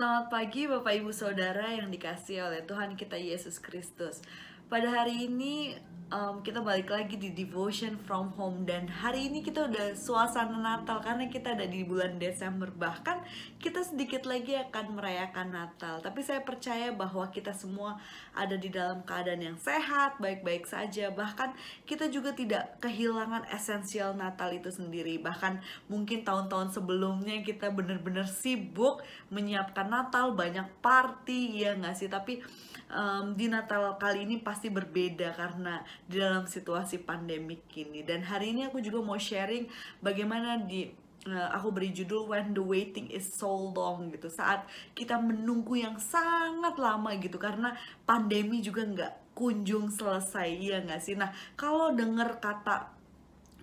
Selamat pagi Bapak Ibu Saudara yang dikasih oleh Tuhan kita Yesus Kristus pada hari ini um, kita balik lagi di devotion from home dan hari ini kita udah suasana Natal karena kita ada di bulan Desember bahkan kita sedikit lagi akan merayakan Natal tapi saya percaya bahwa kita semua ada di dalam keadaan yang sehat baik-baik saja bahkan kita juga tidak kehilangan esensial Natal itu sendiri bahkan mungkin tahun-tahun sebelumnya kita benar-benar sibuk menyiapkan Natal banyak party ya nggak sih tapi um, di Natal kali ini pas pasti berbeda karena di dalam situasi pandemik ini. Dan hari ini aku juga mau sharing bagaimana di eh, aku beri judul When the Waiting is So Long gitu saat kita menunggu yang sangat lama gitu karena pandemi juga nggak kunjung selesai ya nggak sih nah kalau dengar kata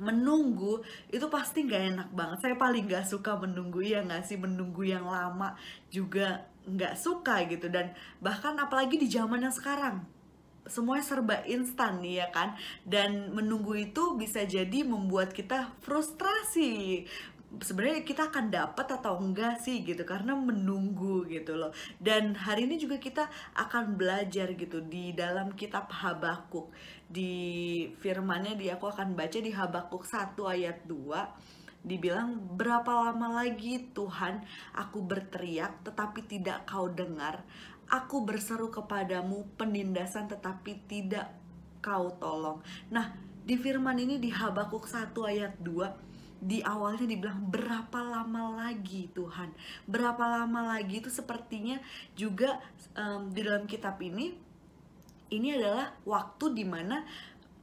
menunggu itu pasti nggak enak banget saya paling nggak suka menunggu ya nggak sih menunggu yang lama juga nggak suka gitu dan bahkan apalagi di zaman yang sekarang semuanya serba instan ya kan dan menunggu itu bisa jadi membuat kita frustrasi sebenarnya kita akan dapat atau enggak sih gitu karena menunggu gitu loh dan hari ini juga kita akan belajar gitu di dalam kitab Habakuk di firmannya di aku akan baca di Habakuk 1 ayat 2 dibilang berapa lama lagi Tuhan aku berteriak tetapi tidak kau dengar Aku berseru kepadamu penindasan tetapi tidak kau tolong. Nah, di firman ini di Habakuk 1 ayat 2 di awalnya dibilang berapa lama lagi Tuhan berapa lama lagi itu sepertinya juga um, di dalam kitab ini ini adalah waktu dimana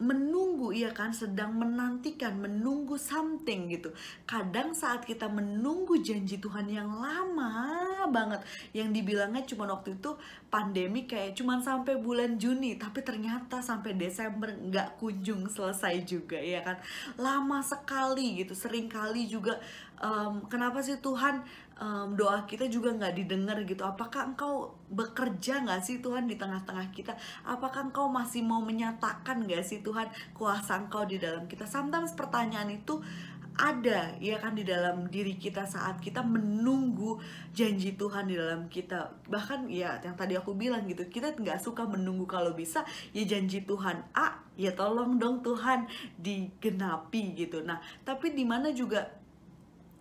menunggu ya kan sedang menantikan menunggu something gitu kadang saat kita menunggu janji Tuhan yang lama banget yang dibilangnya cuma waktu itu pandemi kayak cuma sampai bulan Juni tapi ternyata sampai Desember nggak kunjung selesai juga ya kan lama sekali gitu sering kali juga um, kenapa sih Tuhan um, doa kita juga nggak didengar gitu apakah engkau bekerja nggak sih Tuhan di tengah-tengah kita apakah engkau masih mau menyatakan nggak sih Tuhan kuasa engkau di dalam kita sometimes pertanyaan itu ada ya kan di dalam diri kita saat kita menunggu janji Tuhan di dalam kita bahkan ya yang tadi aku bilang gitu kita nggak suka menunggu kalau bisa ya janji Tuhan A ya tolong dong Tuhan digenapi gitu nah tapi di mana juga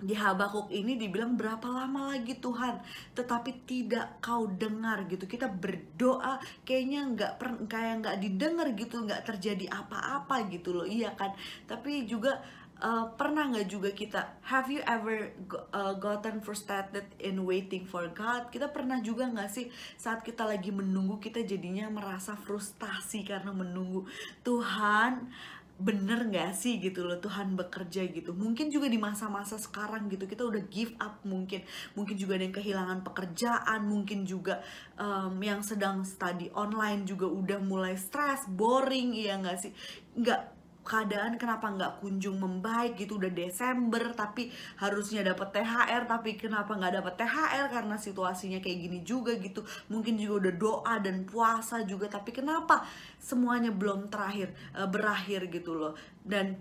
di Habakuk ini dibilang berapa lama lagi Tuhan tetapi tidak kau dengar gitu kita berdoa kayaknya nggak kayak nggak didengar gitu nggak terjadi apa-apa gitu loh iya kan tapi juga uh, pernah nggak juga kita have you ever eh, gotten frustrated in waiting for God kita pernah juga nggak sih saat kita lagi menunggu kita jadinya merasa frustasi karena menunggu Tuhan bener gak sih gitu loh Tuhan bekerja gitu mungkin juga di masa-masa sekarang gitu kita udah give up mungkin mungkin juga ada yang kehilangan pekerjaan mungkin juga um, yang sedang study online juga udah mulai stres boring iya gak sih nggak keadaan kenapa nggak kunjung membaik gitu udah Desember tapi harusnya dapat THR tapi kenapa nggak dapat THR karena situasinya kayak gini juga gitu mungkin juga udah doa dan puasa juga tapi kenapa semuanya belum terakhir eh, berakhir gitu loh dan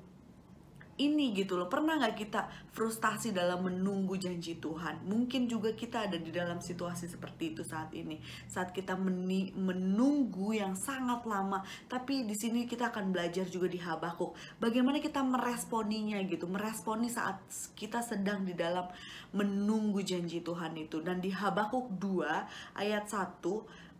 ini gitu loh pernah nggak kita frustasi dalam menunggu janji Tuhan mungkin juga kita ada di dalam situasi seperti itu saat ini saat kita meni menunggu yang sangat lama tapi di sini kita akan belajar juga di Habakuk bagaimana kita meresponinya gitu meresponi saat kita sedang di dalam menunggu janji Tuhan itu dan di Habakuk 2 ayat 1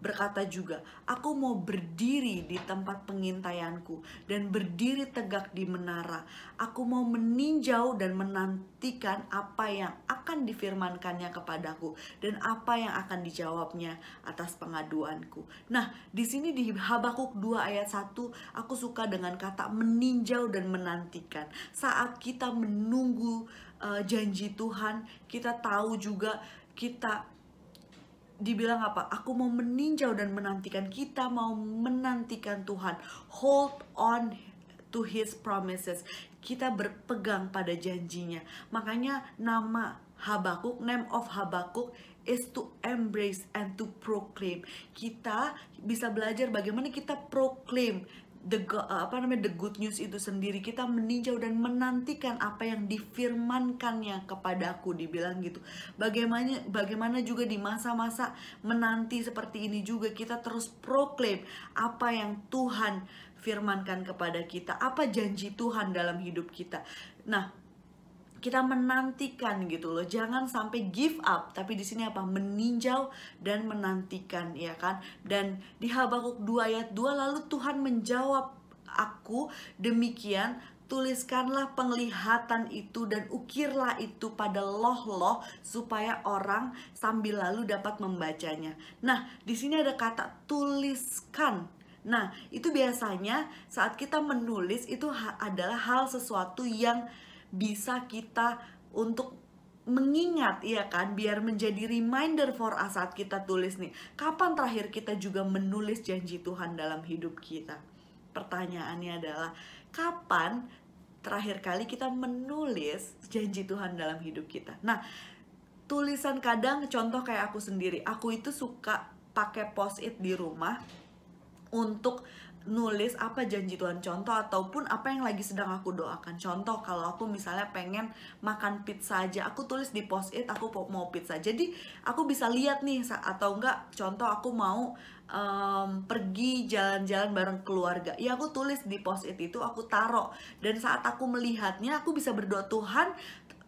berkata juga, "Aku mau berdiri di tempat pengintaianku dan berdiri tegak di menara. Aku mau meninjau dan menantikan apa yang akan difirmankannya kepadaku dan apa yang akan dijawabnya atas pengaduanku." Nah, di sini di Habakuk 2 ayat 1, aku suka dengan kata meninjau dan menantikan. Saat kita menunggu uh, janji Tuhan, kita tahu juga kita dibilang apa? Aku mau meninjau dan menantikan kita mau menantikan Tuhan. Hold on to his promises. Kita berpegang pada janjinya. Makanya nama Habakuk, name of Habakuk is to embrace and to proclaim. Kita bisa belajar bagaimana kita proclaim the apa namanya the good news itu sendiri kita meninjau dan menantikan apa yang difirmankannya kepadaku dibilang gitu bagaimana bagaimana juga di masa-masa menanti seperti ini juga kita terus proklaim apa yang Tuhan firmankan kepada kita apa janji Tuhan dalam hidup kita nah kita menantikan gitu loh jangan sampai give up tapi di sini apa meninjau dan menantikan ya kan dan di Habakuk 2 ayat 2 lalu Tuhan menjawab aku demikian tuliskanlah penglihatan itu dan ukirlah itu pada loh-loh supaya orang sambil lalu dapat membacanya. Nah, di sini ada kata tuliskan. Nah, itu biasanya saat kita menulis itu adalah hal sesuatu yang bisa kita untuk mengingat ya kan biar menjadi reminder for us saat kita tulis nih kapan terakhir kita juga menulis janji Tuhan dalam hidup kita pertanyaannya adalah kapan terakhir kali kita menulis janji Tuhan dalam hidup kita nah tulisan kadang contoh kayak aku sendiri aku itu suka pakai post it di rumah untuk nulis apa janji Tuhan contoh ataupun apa yang lagi sedang aku doakan contoh kalau aku misalnya pengen makan pizza aja aku tulis di post it aku mau pizza jadi aku bisa lihat nih atau enggak contoh aku mau um, pergi jalan-jalan bareng keluarga ya aku tulis di post it itu aku taruh dan saat aku melihatnya aku bisa berdoa Tuhan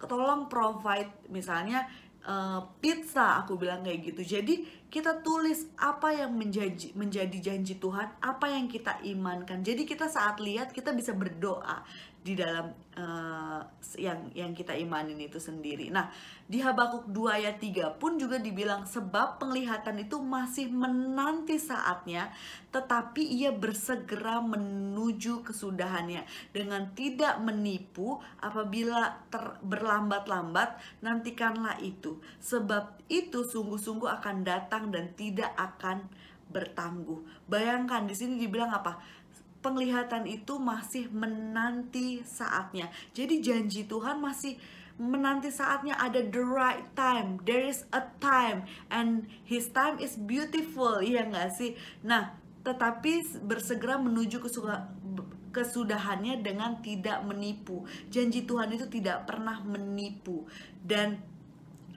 tolong provide misalnya Eh, pizza aku bilang kayak gitu jadi kita tulis apa yang menjanji, menjadi janji Tuhan apa yang kita imankan jadi kita saat lihat kita bisa berdoa di dalam uh, yang yang kita imanin itu sendiri. Nah, di Habakuk 2 ayat 3 pun juga dibilang sebab penglihatan itu masih menanti saatnya, tetapi ia bersegera menuju kesudahannya dengan tidak menipu apabila berlambat-lambat nantikanlah itu. Sebab itu sungguh-sungguh akan datang dan tidak akan bertangguh. Bayangkan di sini dibilang apa? penglihatan itu masih menanti saatnya. Jadi janji Tuhan masih menanti saatnya ada the right time there is a time and his time is beautiful iya nggak sih nah tetapi bersegera menuju kesudahannya dengan tidak menipu. Janji Tuhan itu tidak pernah menipu dan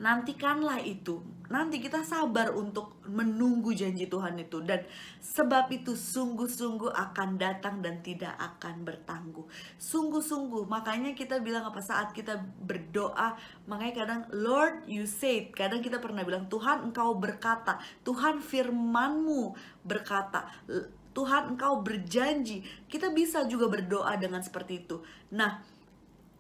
nantikanlah itu nanti kita sabar untuk menunggu janji Tuhan itu dan sebab itu sungguh-sungguh akan datang dan tidak akan bertangguh. Sungguh-sungguh makanya kita bilang apa saat kita berdoa makanya kadang Lord you said kadang kita pernah bilang Tuhan engkau berkata, Tuhan firmanmu berkata. Tuhan engkau berjanji. Kita bisa juga berdoa dengan seperti itu. Nah,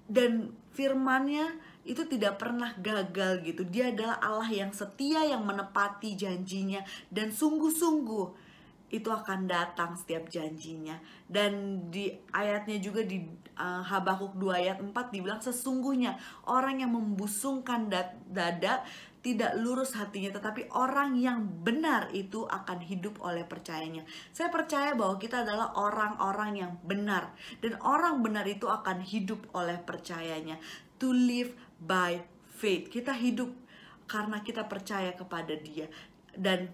dan firmannya itu tidak pernah gagal gitu. Dia adalah Allah yang setia yang menepati janjinya dan sungguh-sungguh itu akan datang setiap janjinya dan di ayatnya juga di uh, Habakuk 2 ayat 4 dibilang sesungguhnya orang yang membusungkan dada tidak lurus hatinya, tetapi orang yang benar itu akan hidup oleh percayanya. Saya percaya bahwa kita adalah orang-orang yang benar, dan orang benar itu akan hidup oleh percayanya. To live by faith, kita hidup karena kita percaya kepada Dia, dan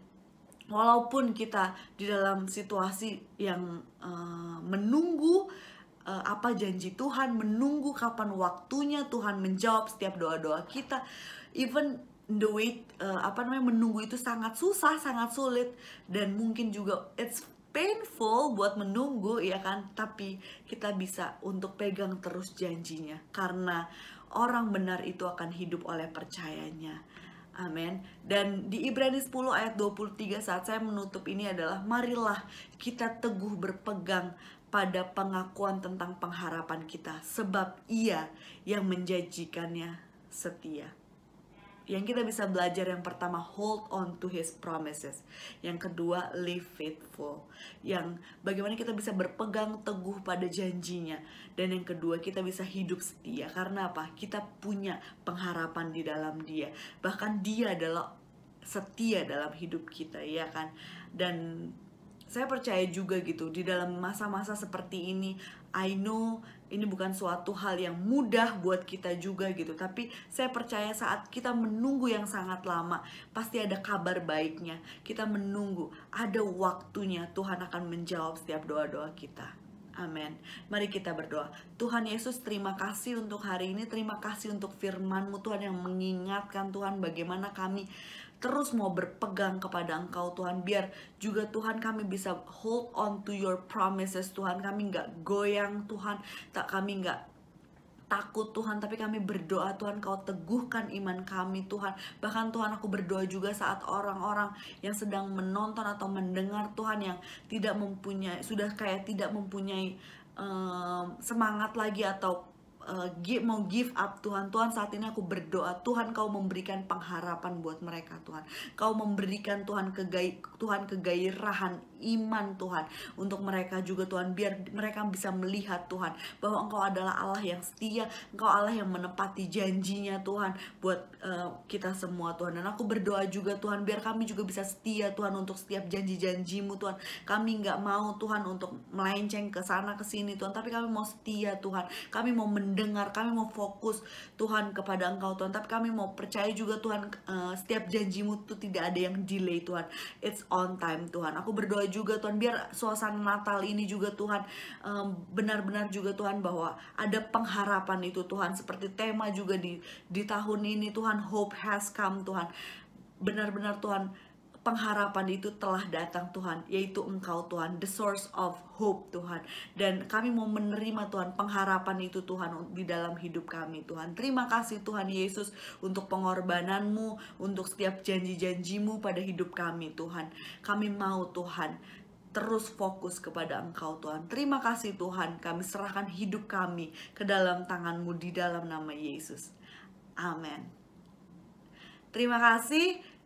walaupun kita di dalam situasi yang uh, menunggu eh, apa janji Tuhan, menunggu kapan waktunya Tuhan menjawab setiap doa-doa kita, even the wait uh, eh, apa namanya menunggu itu sangat susah, sangat sulit dan mungkin juga it's painful buat menunggu ya kan, tapi kita bisa untuk pegang terus janjinya karena orang benar itu akan hidup oleh percayanya. Amin. Dan di Ibrani 10 ayat 23 saat saya menutup ini adalah marilah kita teguh berpegang pada pengakuan tentang pengharapan kita sebab ia yang menjanjikannya setia yang kita bisa belajar yang pertama hold on to his promises yang kedua live faithful yang bagaimana kita bisa berpegang teguh pada janjinya dan yang kedua kita bisa hidup setia karena apa kita punya pengharapan di dalam dia bahkan dia adalah setia dalam hidup kita ya kan dan saya percaya juga gitu di dalam masa-masa seperti ini I know ini bukan suatu hal yang mudah buat kita juga gitu tapi saya percaya saat kita menunggu yang sangat lama pasti ada kabar baiknya kita menunggu ada waktunya Tuhan akan menjawab setiap doa-doa kita Amin. Mari kita berdoa. Tuhan Yesus, terima kasih untuk hari ini. Terima kasih untuk firman-Mu, Tuhan, yang mengingatkan Tuhan bagaimana kami terus mau berpegang kepada Engkau, Tuhan. Biar juga Tuhan kami bisa hold on to your promises, Tuhan. Kami nggak goyang, Tuhan. Tak kami nggak takut Tuhan, tapi kami berdoa Tuhan kau teguhkan iman kami Tuhan. Bahkan Tuhan aku berdoa juga saat orang-orang yang sedang menonton atau mendengar Tuhan yang tidak mempunyai sudah kayak tidak mempunyai um, semangat lagi atau mau give up Tuhan Tuhan saat ini aku berdoa Tuhan kau memberikan pengharapan buat mereka Tuhan kau memberikan Tuhan kegai Tuhan kegairahan iman Tuhan untuk mereka juga Tuhan biar mereka bisa melihat Tuhan bahwa Engkau adalah Allah yang setia Engkau Allah yang menepati janjinya Tuhan buat uh, kita semua Tuhan dan aku berdoa juga Tuhan biar kami juga bisa setia Tuhan untuk setiap janji-janjimu Tuhan kami nggak mau Tuhan untuk melenceng ke sana ke sini Tuhan tapi kami mau setia Tuhan kami mau mendengar kami mau fokus Tuhan kepada Engkau Tuhan tapi kami mau percaya juga Tuhan uh, setiap janjimu itu tidak ada yang delay Tuhan it's on time Tuhan aku berdoa juga Tuhan biar suasana Natal ini juga Tuhan benar-benar juga Tuhan bahwa ada pengharapan itu Tuhan seperti tema juga di di tahun ini Tuhan hope has come Tuhan benar-benar Tuhan pengharapan itu telah datang Tuhan, yaitu Engkau Tuhan, the source of hope Tuhan. Dan kami mau menerima Tuhan pengharapan itu Tuhan di dalam hidup kami Tuhan. Terima kasih Tuhan Yesus untuk pengorbananmu, untuk setiap janji-janjimu pada hidup kami Tuhan. Kami mau Tuhan terus fokus kepada Engkau Tuhan. Terima kasih Tuhan, kami serahkan hidup kami ke dalam tanganmu di dalam nama Yesus. Amin. Terima kasih.